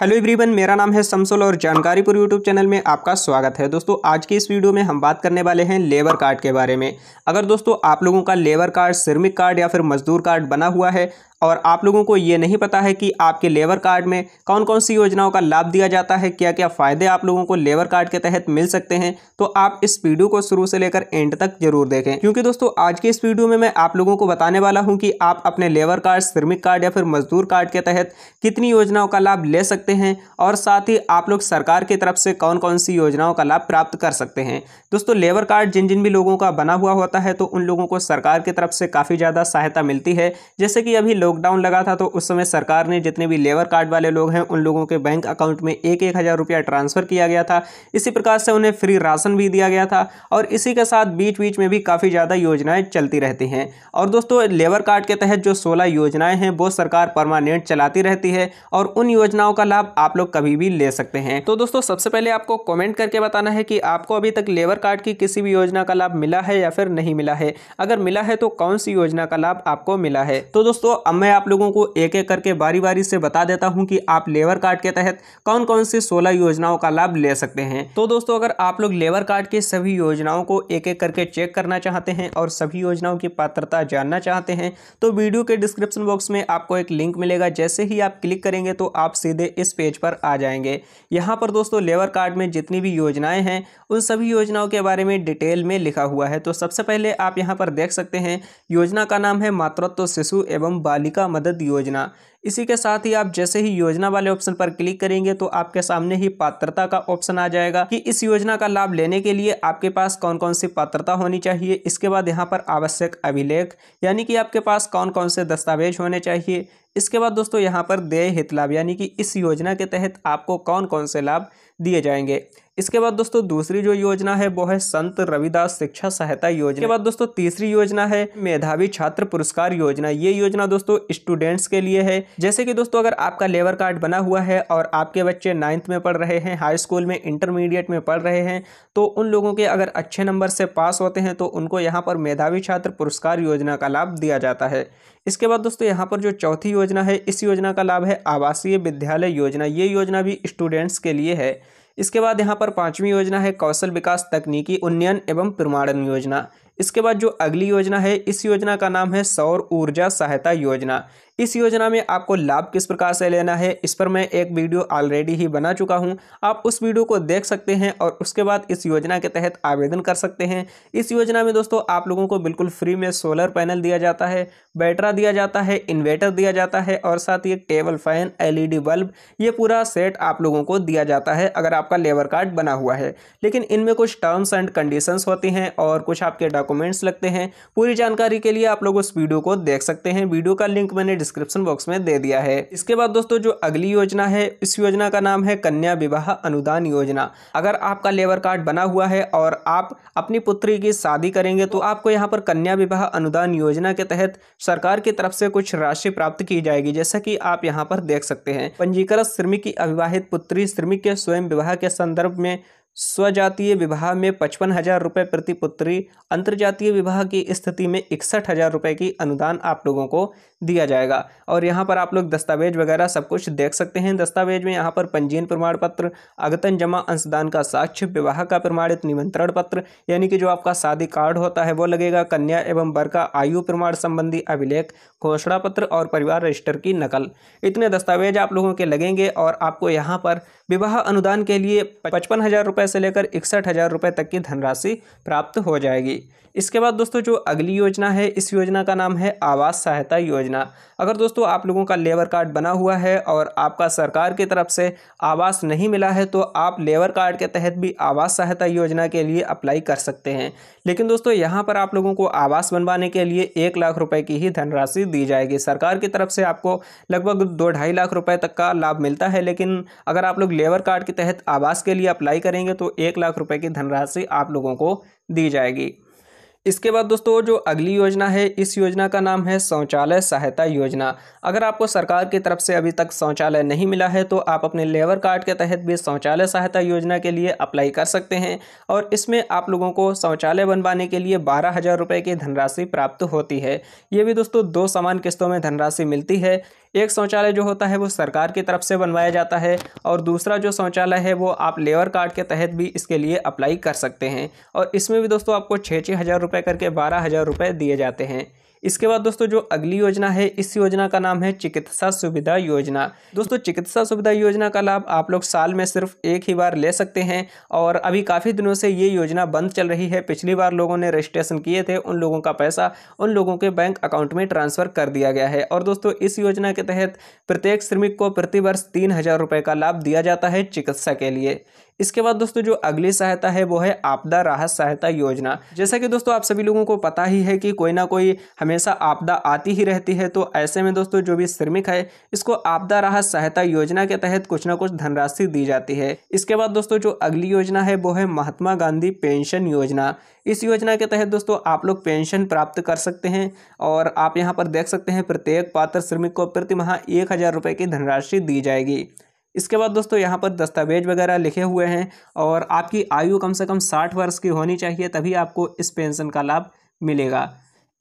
hello everyone मेरा नाम है समसोल और जानकारीपुर यूट्यूब चैनल में आपका स्वागत है दोस्तों आज की इस वीडियो में हम बात करने वाले हैं लेबर कार्ड के बारे में अगर दोस्तों आप लोगों का लेबर कार्ड श्रमिक कार्ड या फिर मजदूर कार्ड बना हुआ है और आप लोगों को ये नहीं पता है कि आपके लेबर कार्ड में कौन कौन सी योजनाओं का लाभ दिया जाता है क्या क्या फ़ायदे आप लोगों को लेबर कार्ड के तहत मिल सकते हैं तो आप इस वीडियो को शुरू से लेकर एंड तक जरूर देखें क्योंकि दोस्तों आज के इस वीडियो में मैं आप लोगों को बताने वाला हूँ कि आप अपने लेबर कार्ड श्रमिक कार्ड या फिर मजदूर कार्ड के तहत कितनी योजनाओं का लाभ ले सकते हैं और साथ ही आप लोग सरकार की तरफ से कौन कौन सी योजनाओं का लाभ प्राप्त कर सकते हैं दोस्तों लेबर कार्ड जिन जिन भी लोगों का बना हुआ होता है तो उन लोगों को सरकार की तरफ से काफ़ी ज़्यादा सहायता मिलती है जैसे कि अभी लोग लॉकडाउन लगा था तो उस समय सरकार ने जितने भी लेबर कार्ड वाले लोग हैं उन लोगों के बैंक अकाउंट में एक एक हज़ार रुपया ट्रांसफ़र किया गया था इसी प्रकार से उन्हें फ्री राशन भी दिया गया था और इसी के साथ बीच बीच में भी काफ़ी ज़्यादा योजनाएँ चलती रहती हैं और दोस्तों लेबर कार्ड के तहत जो सोलह योजनाएँ हैं वो सरकार परमानेंट चलाती रहती है और उन योजनाओं का लाभ आप लोग कभी भी ले सकते हैं तो दोस्तों सबसे पहले आपको कॉमेंट करके बताना है कि आपको अभी तक लेबर कार्ड की किसी भी योजना का लाभ मिला है या फिर नहीं मिला है अगर मिला है तो कौन सी योजना का लाभ आपको मिला है तो दोस्तों अब मैं आप लोगों को एक एक करके बारी बारी से बता देता हूँ कि आप लेबर कार्ड के तहत कौन कौन सी सोलह योजनाओं का लाभ ले सकते हैं तो दोस्तों अगर आप लोग लेबर कार्ड की सभी योजनाओं को एक एक करके चेक करना चाहते हैं और सभी योजनाओं की पात्रता जानना चाहते हैं तो वीडियो के डिस्क्रिप्शन बॉक्स में आपको एक लिंक मिलेगा जैसे ही आप क्लिक करेंगे तो आप सीधे इस पेज पर आ जाएंगे यहाँ पर दोस्तों लेबर कार्ड में जितनी भी योजनाएं हैं उन सभी योजनाओं के बारे में डिटेल में लिखा हुआ है तो सबसे पहले आप यहाँ पर देख सकते हैं योजना का नाम है मातृत्व शिशु एवं बाल बालिका मदद योजना इसी के साथ ही आप जैसे ही योजना वाले ऑप्शन पर क्लिक करेंगे तो आपके सामने ही पात्रता का ऑप्शन आ जाएगा कि इस योजना का लाभ लेने के लिए आपके पास कौन कौन सी पात्रता होनी चाहिए इसके बाद यहाँ पर आवश्यक अभिलेख यानी कि आपके पास कौन कौन से दस्तावेज होने चाहिए इसके बाद दोस्तों यहाँ पर देय हित लाभ यानी कि इस योजना के तहत आपको कौन कौन से लाभ दिए जाएंगे इसके बाद दोस्तों दूसरी जो योजना है वो है संत रविदास शिक्षा सहायता योजना के बाद दोस्तों तीसरी योजना है मेधावी छात्र पुरस्कार योजना ये योजना दोस्तों स्टूडेंट्स के लिए है जैसे कि दोस्तों अगर आपका लेबर कार्ड बना हुआ है और आपके बच्चे नाइन्थ में पढ़ रहे हैं हाई स्कूल में इंटरमीडिएट में पढ़ रहे हैं तो उन लोगों के अगर अच्छे नंबर से पास होते हैं तो उनको यहाँ पर मेधावी छात्र पुरस्कार योजना का लाभ दिया जाता है इसके बाद दोस्तों यहाँ पर जो चौथी योजना है इस योजना का लाभ है आवासीय विद्यालय योजना ये योजना भी स्टूडेंट्स के लिए है इसके बाद यहाँ पर पाँचवीं योजना है कौशल विकास तकनीकी उन्नयन एवं प्रमाणन योजना इसके बाद जो अगली योजना है इस योजना का नाम है सौर ऊर्जा सहायता योजना इस योजना में आपको लाभ किस प्रकार से लेना है इस पर मैं एक वीडियो ऑलरेडी ही बना चुका हूँ आप उस वीडियो को देख सकते हैं और उसके बाद इस योजना के तहत आवेदन कर सकते हैं इस योजना में दोस्तों आप लोगों को बिल्कुल फ्री में सोलर पैनल दिया जाता है बैटरा दिया जाता है इन्वेटर दिया जाता है और साथ ही टेबल फैन एल बल्ब ये पूरा सेट आप लोगों को दिया जाता है अगर आपका लेबर कार्ड बना हुआ है लेकिन इनमें कुछ टर्म्स एंड कंडीशन होती हैं और कुछ आपके डॉक्यूमेंट्स लगते हैं पूरी जानकारी के लिए आप लोग उस वीडियो को देख सकते हैं वीडियो का लिंक मैंने डिस्क्रिप्शन बॉक्स में दे दिया है इसके बाद दोस्तों जो अगली योजना है इस योजना का नाम है कन्या विवाह अनुदान योजना अगर आपका लेबर कार्ड बना हुआ है और आप अपनी पुत्री की शादी करेंगे तो आपको यहाँ पर कन्या विवाह अनुदान योजना के तहत सरकार की तरफ से कुछ राशि प्राप्त की जाएगी जैसा की आप यहाँ पर देख सकते हैं पंजीकृत श्रमिक की अविवाहित पुत्री श्रमिक के स्वयं विवाह के संदर्भ में स्वजातीय विवाह में पचपन हजार रुपये प्रति पुत्री अंतर्जातीय विवाह की स्थिति में इकसठ हजार रुपये की अनुदान आप लोगों को दिया जाएगा और यहाँ पर आप लोग दस्तावेज वगैरह सब कुछ देख सकते हैं दस्तावेज में यहाँ पर पंजीयन प्रमाण पत्र आगतन जमा अंशदान का साक्ष्य विवाह का प्रमाणित निमंत्रण पत्र यानी कि जो आपका शादी कार्ड होता है वो लगेगा कन्या एवं वर का आयु प्रमाण संबंधी अभिलेख घोषणा पत्र और परिवार रजिस्टर की नकल इतने दस्तावेज आप लोगों के लगेंगे और आपको यहाँ पर विवाह अनुदान के लिए पचपन हज़ार रुपये से लेकर इकसठ हज़ार रुपये तक की धनराशि प्राप्त हो जाएगी इसके बाद दोस्तों जो अगली योजना है इस योजना का नाम है आवास सहायता योजना अगर दोस्तों आप लोगों का लेबर कार्ड बना हुआ है और आपका सरकार की तरफ से आवास नहीं मिला है तो आप लेबर कार्ड के तहत भी आवास सहायता योजना के लिए अप्लाई कर सकते हैं लेकिन दोस्तों यहाँ पर आप लोगों को आवास बनवाने के लिए एक लाख रुपए की ही धनराशि दी जाएगी सरकार की तरफ से आपको लगभग दो ढाई लाख रुपए तक का लाभ मिलता है लेकिन अगर आप लोग लेबर कार्ड के तहत आवास के लिए अप्लाई करेंगे तो एक लाख रुपए की धनराशि आप लोगों को दी जाएगी इसके बाद दोस्तों जो अगली योजना है इस योजना का नाम है शौचालय सहायता योजना अगर आपको सरकार की तरफ से अभी तक शौचालय नहीं मिला है तो आप अपने लेबर कार्ड के तहत भी शौचालय सहायता योजना के लिए अप्लाई कर सकते हैं और इसमें आप लोगों को शौचालय बनवाने के लिए बारह हज़ार रुपये की धनराशि प्राप्त होती है ये भी दोस्तों दो समान किस्तों में धनराशि मिलती है एक शौचालय जो होता है वो सरकार की तरफ से बनवाया जाता है और दूसरा जो शौचालय है वो आप लेबर कार्ड के तहत भी इसके लिए अप्लाई कर सकते हैं और इसमें भी दोस्तों आपको छः छः हज़ार रुपये करके बारह हज़ार रुपये दिए जाते हैं इसके बाद दोस्तों जो अगली योजना है इस योजना का नाम है चिकित्सा सुविधा योजना दोस्तों चिकित्सा सुविधा योजना का लाभ आप लोग साल में सिर्फ एक ही बार ले सकते हैं और अभी काफ़ी दिनों से ये योजना बंद चल रही है पिछली बार लोगों ने रजिस्ट्रेशन किए थे उन लोगों का पैसा उन लोगों के बैंक अकाउंट में ट्रांसफ़र कर दिया गया है और दोस्तों इस योजना के तहत प्रत्येक श्रमिक को प्रतिवर्ष तीन हज़ार रुपये का लाभ दिया जाता है चिकित्सा के लिए इसके बाद दोस्तों जो अगली सहायता है वो है आपदा राहत सहायता योजना जैसा कि दोस्तों आप सभी लोगों को पता ही है कि कोई ना कोई हमेशा आपदा आती ही रहती है तो ऐसे में दोस्तों जो भी श्रमिक है इसको आपदा राहत सहायता योजना के तहत कुछ ना कुछ धनराशि दी जाती है इसके बाद दोस्तों जो अगली योजना है वो है महात्मा गांधी पेंशन योजना इस योजना के तहत दोस्तों आप लोग पेंशन प्राप्त कर सकते हैं और आप यहाँ पर देख सकते हैं प्रत्येक पात्र श्रमिक को प्रतिमाह एक हज़ार रुपये की धनराशि दी जाएगी इसके बाद दोस्तों यहाँ पर दस्तावेज वगैरह लिखे हुए हैं और आपकी आयु कम से कम साठ वर्ष की होनी चाहिए तभी आपको इस पेंशन का लाभ मिलेगा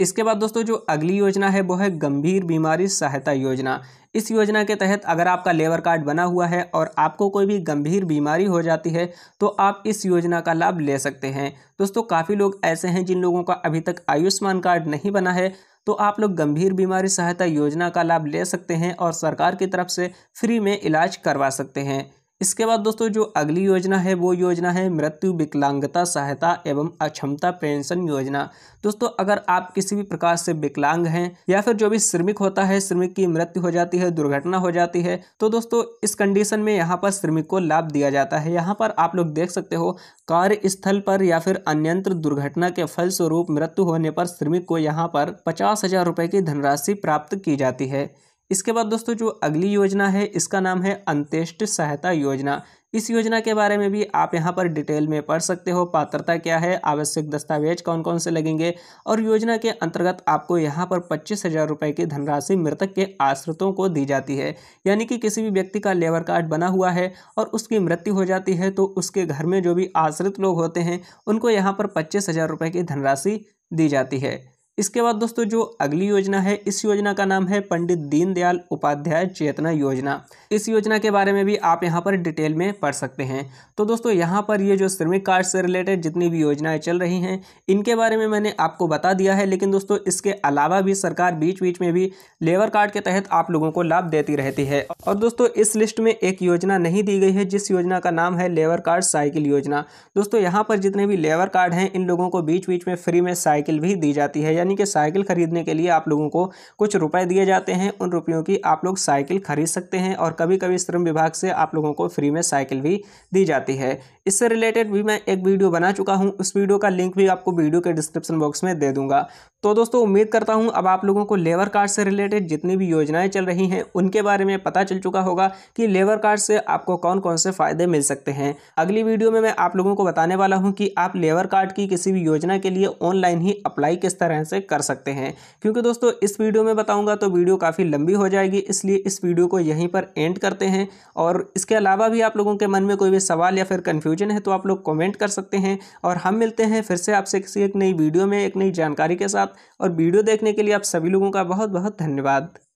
इसके बाद दोस्तों जो अगली योजना है वो है गंभीर बीमारी सहायता योजना इस योजना के तहत अगर आपका लेबर कार्ड बना हुआ है और आपको कोई भी गंभीर बीमारी हो जाती है तो आप इस योजना का लाभ ले सकते हैं दोस्तों काफ़ी लोग ऐसे हैं जिन लोगों का अभी तक आयुष्मान कार्ड नहीं बना है तो आप लोग गंभीर बीमारी सहायता योजना का लाभ ले सकते हैं और सरकार की तरफ से फ्री में इलाज करवा सकते हैं इसके बाद दोस्तों जो अगली योजना है वो योजना है मृत्यु विकलांगता सहायता एवं अक्षमता पेंशन योजना दोस्तों अगर आप किसी भी प्रकार से विकलांग हैं या फिर जो भी श्रमिक होता है श्रमिक की मृत्यु हो जाती है दुर्घटना हो जाती है तो दोस्तों इस कंडीशन में यहाँ पर श्रमिक को लाभ दिया जाता है यहाँ पर आप लोग देख सकते हो कार्यस्थल पर या फिर अन्यंत्र दुर्घटना के फलस्वरूप मृत्यु होने पर श्रमिक को यहाँ पर पचास हजार की धनराशि प्राप्त की जाती है इसके बाद दोस्तों जो अगली योजना है इसका नाम है अंत्येष्ट सहायता योजना इस योजना के बारे में भी आप यहाँ पर डिटेल में पढ़ सकते हो पात्रता क्या है आवश्यक दस्तावेज कौन कौन से लगेंगे और योजना के अंतर्गत आपको यहाँ पर पच्चीस हज़ार रुपये की धनराशि मृतक के आश्रितों को दी जाती है यानी कि किसी भी व्यक्ति का लेबर कार्ड बना हुआ है और उसकी मृत्यु हो जाती है तो उसके घर में जो भी आश्रित लोग होते हैं उनको यहाँ पर पच्चीस हज़ार रुपये की धनराशि दी जाती है इसके बाद दोस्तों जो अगली योजना है इस योजना का नाम है पंडित दीनदयाल उपाध्याय चेतना योजना इस योजना के बारे में भी आप यहाँ पर डिटेल में पढ़ सकते हैं तो दोस्तों यहाँ पर ये जो श्रमिक कार्ड से रिलेटेड जितनी भी योजनाएं चल रही हैं इनके बारे में मैंने आपको बता दिया है लेकिन दोस्तों इसके अलावा भी सरकार बीच बीच में भी लेबर कार्ड के तहत आप लोगों को लाभ देती रहती है और दोस्तों इस लिस्ट में एक योजना नहीं दी गई है जिस योजना का नाम है लेबर कार्ड साइकिल योजना दोस्तों यहाँ पर जितने भी लेबर कार्ड हैं इन लोगों को बीच बीच में फ्री में साइकिल भी दी जाती है यानी कि साइकिल खरीदने के लिए आप लोगों को कुछ रुपए दिए जाते हैं उन रुपयों की आप लोग साइकिल खरीद सकते हैं और कभी कभी श्रम विभाग से आप लोगों को फ्री में साइकिल भी दी जाती है इससे रिलेटेड भी मैं एक वीडियो बना चुका हूँ उस वीडियो का लिंक भी आपको वीडियो के डिस्क्रिप्शन बॉक्स में दे दूंगा तो दोस्तों उम्मीद करता हूँ अब आप लोगों को लेबर कार्ड से रिलेटेड जितनी भी योजनाएं चल रही हैं उनके बारे में पता चल चुका होगा कि लेबर कार्ड से आपको कौन कौन से फ़ायदे मिल सकते हैं अगली वीडियो में मैं आप लोगों को बताने वाला हूँ कि आप लेबर कार्ड की किसी भी योजना के लिए ऑनलाइन ही अप्लाई किस तरह से कर सकते हैं क्योंकि दोस्तों इस वीडियो में बताऊँगा तो वीडियो काफ़ी लंबी हो जाएगी इसलिए इस वीडियो को यहीं पर एंड कमेंट करते हैं और इसके अलावा भी आप लोगों के मन में कोई भी सवाल या फिर कन्फ्यूजन है तो आप लोग कमेंट कर सकते हैं और हम मिलते हैं फिर से आपसे किसी एक नई वीडियो में एक नई जानकारी के साथ और वीडियो देखने के लिए आप सभी लोगों का बहुत बहुत धन्यवाद